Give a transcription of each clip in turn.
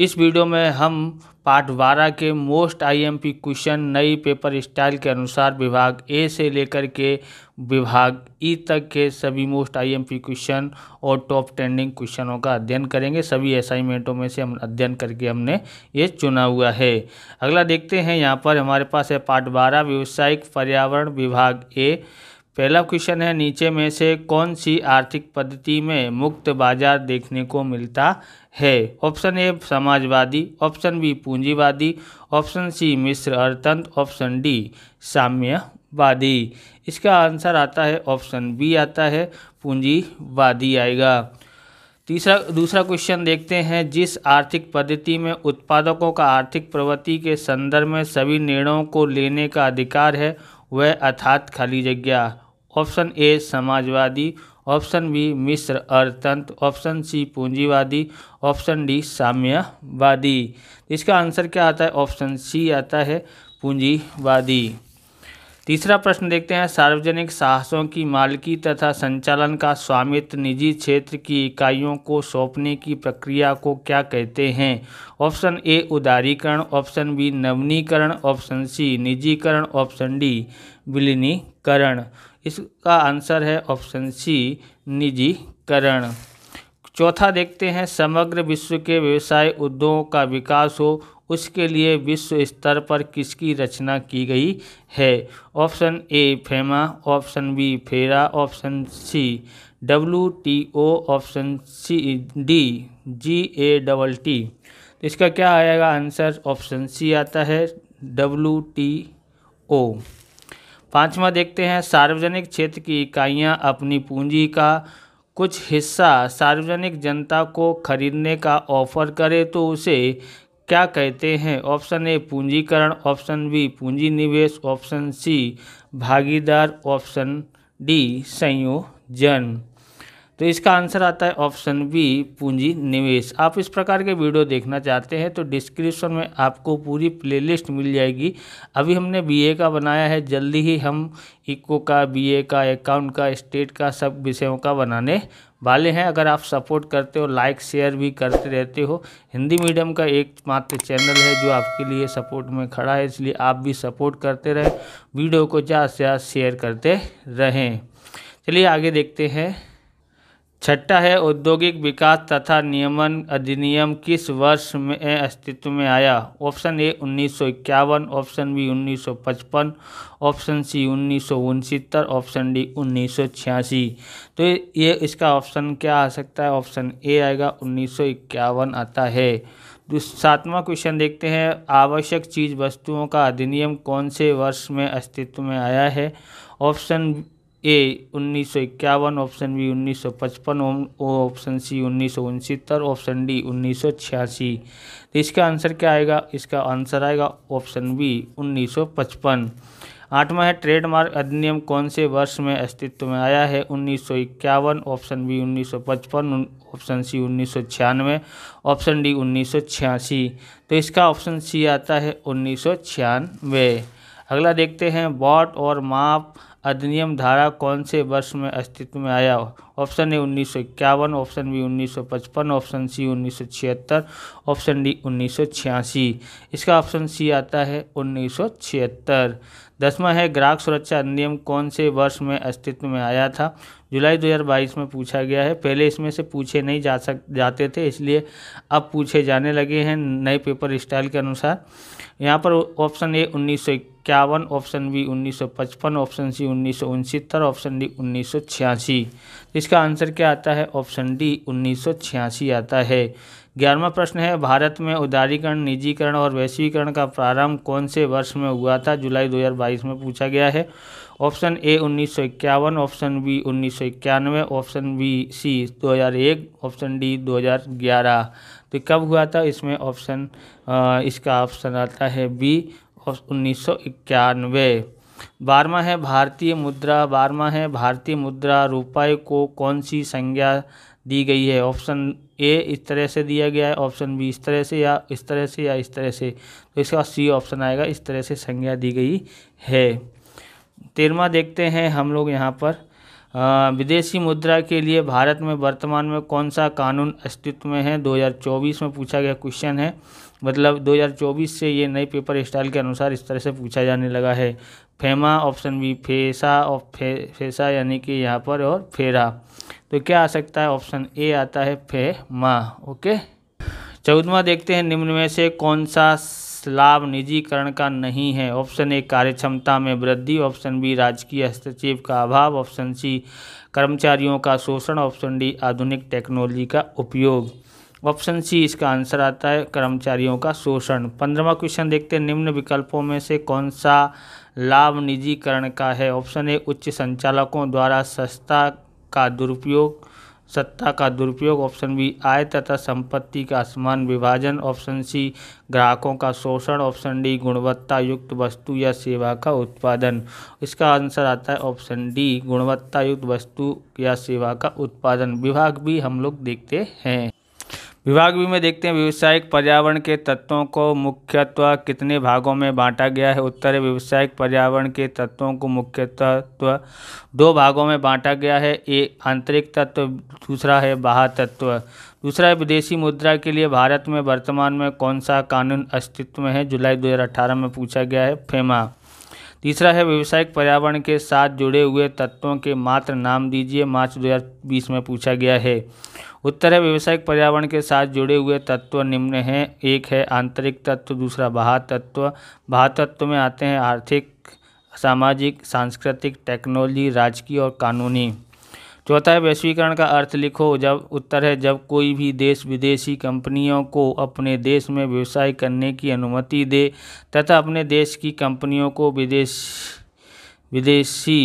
इस वीडियो में हम पार्ट बारह के मोस्ट आईएमपी क्वेश्चन नई पेपर स्टाइल के अनुसार विभाग ए से लेकर के विभाग ई e तक के सभी मोस्ट आईएमपी क्वेश्चन और टॉप ट्रेंडिंग क्वेश्चनों का अध्ययन करेंगे सभी असाइनमेंटों में से हम अध्ययन करके हमने ये चुना हुआ है अगला देखते हैं यहाँ पर हमारे पास है पार्ट बारह व्यावसायिक पर्यावरण विभाग ए पहला क्वेश्चन है नीचे में से कौन सी आर्थिक पद्धति में मुक्त बाजार देखने को मिलता है ऑप्शन ए समाजवादी ऑप्शन बी पूंजीवादी ऑप्शन सी मिश्र अर्थतंत्र ऑप्शन डी साम्यवादी इसका आंसर आता है ऑप्शन बी आता है पूंजीवादी आएगा तीसरा दूसरा क्वेश्चन देखते हैं जिस आर्थिक पद्धति में उत्पादकों का आर्थिक प्रवृत्ति के संदर्भ में सभी निर्णयों को लेने का अधिकार है वह अर्थात खाली जगह ऑप्शन ए समाजवादी ऑप्शन बी मिश्र अर्थतंत्र ऑप्शन सी पूंजीवादी ऑप्शन डी साम्यवादी इसका आंसर क्या आता है ऑप्शन सी आता है पूंजीवादी तीसरा प्रश्न देखते हैं सार्वजनिक साहसों की मालकी तथा संचालन का स्वामित्व निजी क्षेत्र की इकाइयों को सौंपने की प्रक्रिया को क्या कहते हैं ऑप्शन ए उदारीकरण ऑप्शन बी नवनीकरण ऑप्शन सी निजीकरण ऑप्शन डी विलीनीकरण इसका आंसर है ऑप्शन सी निजीकरण चौथा देखते हैं समग्र विश्व के व्यवसाय उद्योगों का विकास हो उसके लिए विश्व स्तर पर किसकी रचना की गई है option A FEMA option B FERA option C W T O option C D G A double T तो इसका क्या आएगा आंसर ऑप्शन सी आता है डब्ल्यू टी ओ पांचवा देखते हैं सार्वजनिक क्षेत्र की इकाइयां अपनी पूंजी का कुछ हिस्सा सार्वजनिक जनता को खरीदने का ऑफर करे तो उसे क्या कहते हैं ऑप्शन ए पूंजीकरण ऑप्शन बी पूंजी निवेश ऑप्शन सी भागीदार ऑप्शन डी संयोजन तो इसका आंसर आता है ऑप्शन बी पूंजी निवेश आप इस प्रकार के वीडियो देखना चाहते हैं तो डिस्क्रिप्शन में आपको पूरी प्लेलिस्ट मिल जाएगी अभी हमने बीए का बनाया है जल्दी ही हम इको का बीए का अकाउंट का स्टेट का सब विषयों का बनाने वाले हैं अगर आप सपोर्ट करते हो लाइक शेयर भी करते रहते हो हिंदी मीडियम का एकमात्र चैनल है जो आपके लिए सपोर्ट में खड़ा है इसलिए आप भी सपोर्ट करते रहें वीडियो को ज़्यादा से ज़्यादा शेयर करते रहें चलिए आगे देखते हैं छठा है औद्योगिक विकास तथा नियमन अधिनियम किस वर्ष में अस्तित्व में आया ऑप्शन ए उन्नीस सौ इक्यावन ऑप्शन बी उन्नीस सौ पचपन ऑप्शन सी उन्नीस सौ उनसत्तर ऑप्शन डी उन्नीस सौ छियासी तो ये इसका ऑप्शन क्या आ सकता है ऑप्शन ए आएगा उन्नीस सौ इक्यावन आता है सातवां क्वेश्चन देखते हैं आवश्यक चीज़ वस्तुओं का अधिनियम कौन से वर्ष में अस्तित्व में आया है ऑप्शन ए उन्नीस सौ इक्यावन ऑप्शन बी उन्नीस सौ पचपन ऑप्शन सी उन्नीस सौ उनसत्तर ऑप्शन डी उन्नीस सौ छियासी तो इसका आंसर क्या आएगा इसका आंसर आएगा ऑप्शन बी उन्नीस सौ पचपन आठवां है ट्रेडमार्क अधिनियम कौन से वर्ष में अस्तित्व में आया है उन्नीस सौ इक्यावन ऑप्शन बी उन्नीस सौ पचपन ऑप्शन सी उन्नीस सौ छियानवे ऑप्शन डी उन्नीस सौ छियासी तो इसका ऑप्शन सी आता है उन्नीस सौ छियानवे अगला देखते हैं बॉट और माप अधिनियम धारा कौन से वर्ष में अस्तित्व में आया ऑप्शन ए उन्नीस सौ इक्यावन ऑप्शन बी उन्नीस सौ पचपन ऑप्शन सी उन्नीस सौ छिहत्तर ऑप्शन डी उन्नीस सौ छियासी इसका ऑप्शन सी आता है उन्नीस सौ छिहत्तर दसवा है ग्राहक सुरक्षा अधिनियम कौन से वर्ष में अस्तित्व में आया था जुलाई 2022 में पूछा गया है पहले इसमें से पूछे नहीं जा सक जाते थे इसलिए अब पूछे जाने लगे हैं नए पेपर स्टाइल के अनुसार यहाँ पर ऑप्शन ए उन्नीस सौ इक्यावन ऑप्शन बी उन्नीस सौ पचपन ऑप्शन सी उन्नीस सौ उनसत्तर ऑप्शन डी उन्नीस सौ छियासी इसका आंसर क्या आता है ऑप्शन डी उन्नीस सौ छियासी आता है ग्यारहवा प्रश्न है भारत में उदारीकरण निजीकरण और वैश्वीकरण का प्रारंभ कौन से वर्ष में हुआ था जुलाई 2022 में पूछा गया है ऑप्शन ए उन्नीस ऑप्शन बी उन्नीस option B C 2001 option D 2011 तो कब हुआ था इसमें ऑप्शन इसका ऑप्शन आता है बी उन्नीस सौ इक्यानवे बारवा है भारतीय मुद्रा बारवा है भारतीय मुद्रा रुपए को कौन सी संज्ञा दी गई है ऑप्शन ए इस तरह से दिया गया है ऑप्शन बी इस तरह से या इस तरह से या इस तरह से तो इसका सी ऑप्शन आएगा इस तरह से संज्ञा दी गई है तेरवा देखते हैं हम लोग यहाँ पर विदेशी मुद्रा के लिए भारत में वर्तमान में कौन सा कानून अस्तित्व में है 2024 में पूछा गया क्वेश्चन है मतलब 2024 से ये नए पेपर स्टाइल के अनुसार इस तरह से पूछा जाने लगा है फेमा ऑप्शन बी फेसा और फे फेसा यानी कि यहाँ पर और फेरा तो क्या आ सकता है ऑप्शन ए आता है फेमा ओके चौदवा देखते हैं निम्न में से कौन सा लाभ निजीकरण का नहीं है ऑप्शन ए कार्य क्षमता में वृद्धि ऑप्शन बी राजकीय हस्तक्षेप का अभाव ऑप्शन सी कर्मचारियों का शोषण ऑप्शन डी आधुनिक टेक्नोलॉजी का उपयोग ऑप्शन सी इसका आंसर आता है कर्मचारियों का शोषण पंद्रहवा क्वेश्चन देखते हैं निम्न विकल्पों में से कौन सा लाभ निजीकरण का है ऑप्शन ए उच्च संचालकों द्वारा सस्ता का दुरुपयोग सत्ता का दुरुपयोग ऑप्शन बी आय तथा संपत्ति का असमान विभाजन ऑप्शन सी ग्राहकों का शोषण ऑप्शन डी गुणवत्ता युक्त वस्तु या सेवा का उत्पादन इसका आंसर आता है ऑप्शन डी गुणवत्ता युक्त वस्तु या सेवा का उत्पादन विभाग भी हम लोग देखते हैं विभाग भी में देखते हैं व्यवसायिक पर्यावरण के तत्वों को मुख्यतः कितने भागों में बांटा गया है उत्तर व्यावसायिक व्यवसायिक पर्यावरण के तत्वों को मुख्यतत्व दो भागों में बांटा गया है एक आंतरिक तत्व दूसरा है बाहर तत्व दूसरा है विदेशी मुद्रा के लिए भारत में वर्तमान में कौन सा कानून अस्तित्व में है जुलाई 2018 में पूछा गया है फेमा तीसरा है व्यवसायिक पर्यावरण के साथ जुड़े हुए तत्वों के मात्र नाम दीजिए मार्च 2020 में पूछा गया है उत्तर है व्यवसायिक पर्यावरण के साथ जुड़े हुए तत्व निम्न हैं एक है आंतरिक तत्व दूसरा बाह्य तत्व बाह्य तत्व में आते हैं आर्थिक सामाजिक सांस्कृतिक टेक्नोलॉजी राजकीय और कानूनी चौथा है वैश्वीकरण का अर्थ लिखो जब उत्तर है जब कोई भी देश विदेशी कंपनियों को अपने देश में व्यवसाय करने की अनुमति दे तथा अपने देश की कंपनियों को विदेश विदेशी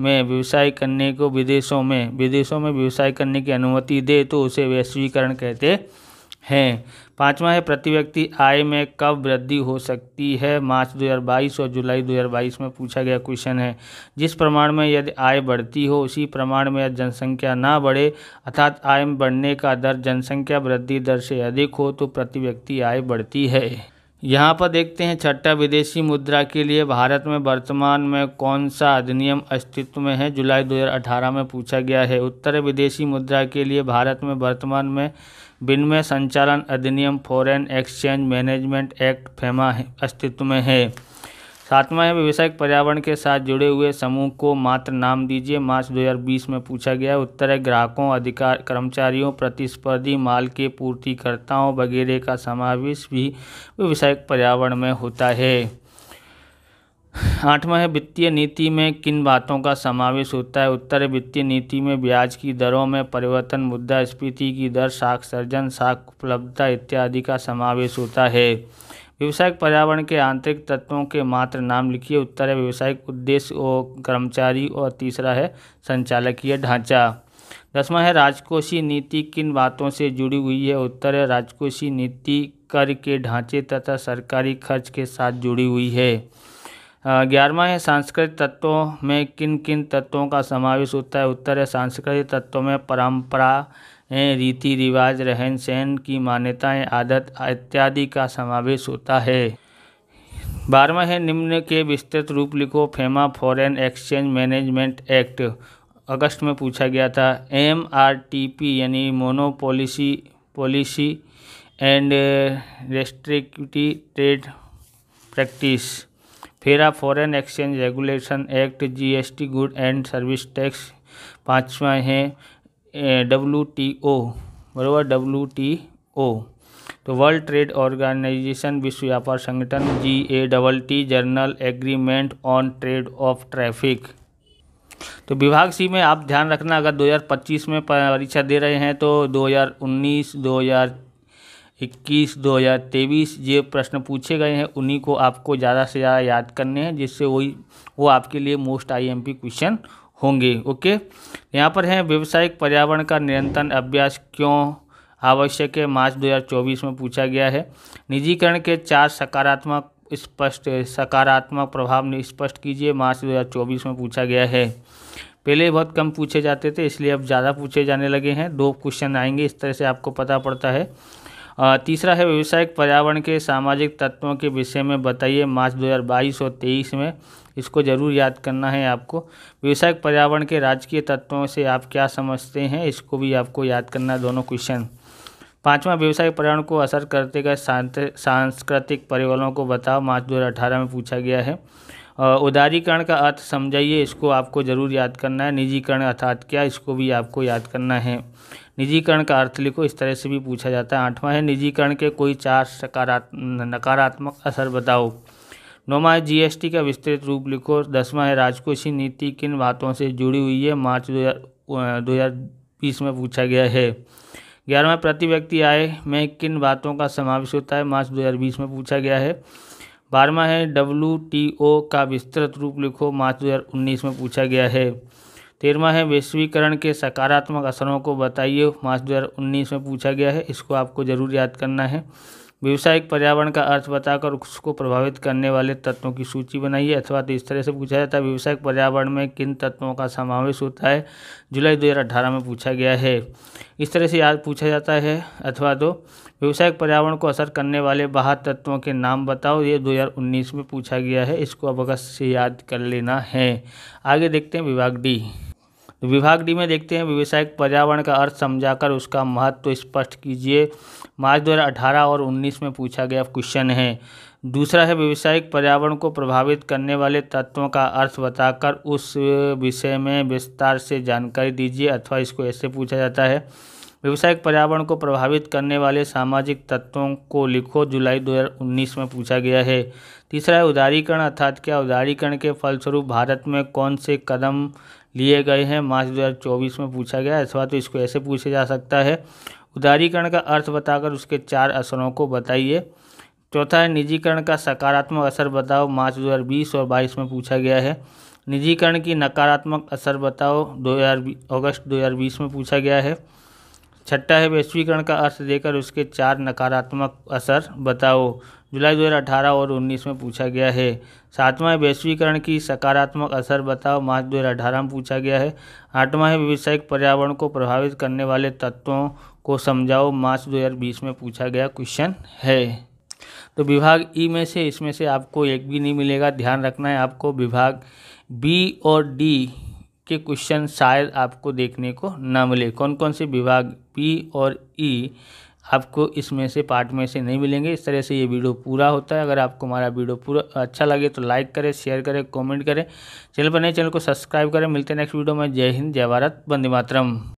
में व्यवसाय करने को विदेशों में विदेशों में व्यवसाय करने की अनुमति दे तो उसे वैश्वीकरण कहते हैं पाँचवा है प्रति व्यक्ति आय में कब वृद्धि हो सकती है मार्च 2022 और जुलाई 2022 में पूछा गया क्वेश्चन है जिस प्रमाण में यदि आय बढ़ती हो उसी प्रमाण में यदि जनसंख्या ना बढ़े अर्थात आय बढ़ने का दर जनसंख्या वृद्धि दर से अधिक हो तो प्रति व्यक्ति आय बढ़ती है यहाँ पर देखते हैं छठा विदेशी मुद्रा के लिए भारत में वर्तमान में कौन सा अधिनियम अस्तित्व में है जुलाई 2018 में पूछा गया है उत्तर विदेशी मुद्रा के लिए भारत में वर्तमान में विनिमय संचालन अधिनियम foreign exchange management act FEMA अस्तित्व में है सातवां है व्यवसायिक पर्यावरण के साथ जुड़े हुए समूह को मात्र नाम दीजिए मार्च 2020 में पूछा गया उत्तर है ग्राहकों अधिकार कर्मचारियों प्रतिस्पर्धी माल के पूर्तिकर्ताओं वगैरह का समावेश भी व्यवसायिक पर्यावरण में होता है आठवां है वित्तीय नीति में किन बातों का समावेश होता है उत्तर वित्तीय नीति में ब्याज की दरों में परिवर्तन मुद्रा स्फीति की दर साख सर्जन साख उपलब्धता इत्यादि का समावेश होता है व्यवसायिक पर्यावरण के आंतरिक तत्वों के मात्र नाम लिखिए उत्तर है व्यावसायिक उद्देश्य और कर्मचारी और तीसरा है संचालकीय ढांचा दसवां है राजकोषीय नीति किन बातों से जुड़ी हुई है उत्तर है राजकोषीय नीति कर के ढांचे तथा सरकारी खर्च के साथ जुड़ी हुई है ग्यारहवा है सांस्कृतिक तत्वों में किन किन तत्वों का समावेश होता है उत्तर है सांस्कृतिक तत्वों में परंपरा हैं रीति रिवाज रहन सहन की मान्यताएं आदत इत्यादि का समावेश होता है बारहवा है निम्न के विस्तृत रूप लिखो FEMA foreign exchange management act अगस्त में पूछा गया था एम आर टी पी यानी mono policy policy and restrictive trade practice FERA foreign exchange regulation act GST good and service tax पाँचवा है डब्ल्यू टी ओ बरबर डब्ल्यू टी ओ तो वर्ल्ड ट्रेड ऑर्गेनाइजेशन विश्व व्यापार संगठन G A double T general agreement on trade of traffic तो विभाग सी में आप ध्यान रखना अगर 2025 में परीक्षा दे रहे हैं तो 2019 2021 2023 ये प्रश्न पूछे गए हैं उन्हीं को आपको ज़्यादा से ज़्यादा याद करने हैं जिससे वही वो आपके लिए मोस्ट आईएमपी क्वेश्चन होंगे ओके यहाँ पर है व्यवसायिक पर्यावरण का नियंत्रण अभ्यास क्यों आवश्यक है मार्च 2024 में पूछा गया है निजीकरण के चार सकारात्मक स्पष्ट सकारात्मक प्रभाव ने स्पष्ट कीजिए मार्च 2024 में पूछा गया है पहले बहुत कम पूछे जाते थे इसलिए अब ज़्यादा पूछे जाने लगे हैं दो क्वेश्चन आएंगे इस तरह से आपको पता पड़ता है तीसरा है व्यवसायिक पर्यावरण के सामाजिक तत्वों के विषय में बताइए मार्च 2022 और 23 में इसको ज़रूर याद करना है आपको व्यवसायिक पर्यावरण के राजकीय तत्वों से आप क्या समझते हैं इसको भी आपको याद करना दोनों क्वेश्चन पांचवा व्यवसायिक पर्यावरण को असर करते गए सांस्कृतिक परिवलों को बताओ मार्च दो में पूछा गया है उदारीकरण का अर्थ समझाइए इसको आपको ज़रूर याद करना है निजीकरण अर्थात क्या इसको भी आपको याद करना है निजीकरण का अर्थ लिखो इस तरह से भी पूछा जाता है आठवां है निजीकरण के कोई चार सकारात्मक नकारात्मक असर बताओ नौवा है जीएसटी का विस्तृत रूप लिखो दसवां है राजकोषीय नीति किन बातों से जुड़ी हुई है मार्च दो हज़ार बीस में पूछा गया है ग्यारहवा प्रति व्यक्ति आय में किन बातों का समावेश होता है मार्च 2020 में पूछा गया है बारहवा है डब्ल्यू का विस्तृत रूप लिखो मार्च 2019 में पूछा गया है तेरहवा है वैश्वीकरण के सकारात्मक असरों को बताइए मार्च 2019 में पूछा गया है इसको आपको ज़रूर याद करना है व्यावसायिक पर्यावरण का अर्थ बताकर उसको प्रभावित करने वाले तत्वों की सूची बनाइए अथवा तो इस तरह से पूछा जाता है व्यावसायिक पर्यावरण में किन तत्वों का समावेश होता है जुलाई 2018 में पूछा गया है इस तरह से याद पूछा जाता है अथवा तो व्यवसायिक पर्यावरण को असर करने वाले बाहर तत्वों के नाम बताओ ये 2019 में पूछा गया है इसको अब अगस्त से याद कर लेना है आगे देखते हैं विभाग डी विभाग डी में देखते हैं व्यवसायिक पर्यावरण का अर्थ समझाकर उसका महत्व तो स्पष्ट कीजिए मार्च 2018 और 19 में पूछा गया क्वेश्चन है दूसरा है व्यवसायिक पर्यावरण को प्रभावित करने वाले तत्वों का अर्थ बताकर उस विषय में विस्तार से जानकारी दीजिए अथवा इसको ऐसे पूछा जाता है व्यवसायिक पर्यावरण को प्रभावित करने वाले सामाजिक तत्वों को लिखो जुलाई 2019 में पूछा गया है तीसरा है उदारीकरण अर्थात क्या उदारीकरण के फलस्वरूप भारत में कौन से कदम लिए गए हैं मार्च 2024 में पूछा गया अथवा तो इसको ऐसे पूछा जा सकता है उदारीकरण का अर्थ बताकर उसके चार असरों को बताइए चौथा है निजीकरण का सकारात्मक असर बताओ मार्च 2020 और 22 में पूछा गया है निजीकरण की नकारात्मक असर बताओ दो अगस्त 2020 में पूछा गया है छठा है वैश्वीकरण का अर्थ देकर उसके चार नकारात्मक असर बताओ जुलाई 2018 और 19 में पूछा गया है सातवां है वैश्वीकरण की सकारात्मक असर बताओ मार्च 2018 में पूछा गया है आठवां है व्यावसायिक पर्यावरण को प्रभावित करने वाले तत्वों को समझाओ मार्च 2020 में पूछा गया क्वेश्चन है तो विभाग ई में से इसमें से आपको एक भी नहीं मिलेगा ध्यान रखना है आपको विभाग बी और डी के क्वेश्चन शायद आपको देखने को ना मिले कौन कौन से विभाग पी और ई e आपको इसमें से पार्ट में से नहीं मिलेंगे इस तरह से ये वीडियो पूरा होता है अगर आपको हमारा वीडियो पूरा अच्छा लगे तो लाइक करें शेयर करें कमेंट करें चैनल पर नए चैनल को सब्सक्राइब करें मिलते हैं नेक्स्ट वीडियो में जय हिंद जय भारत बंदे मातरम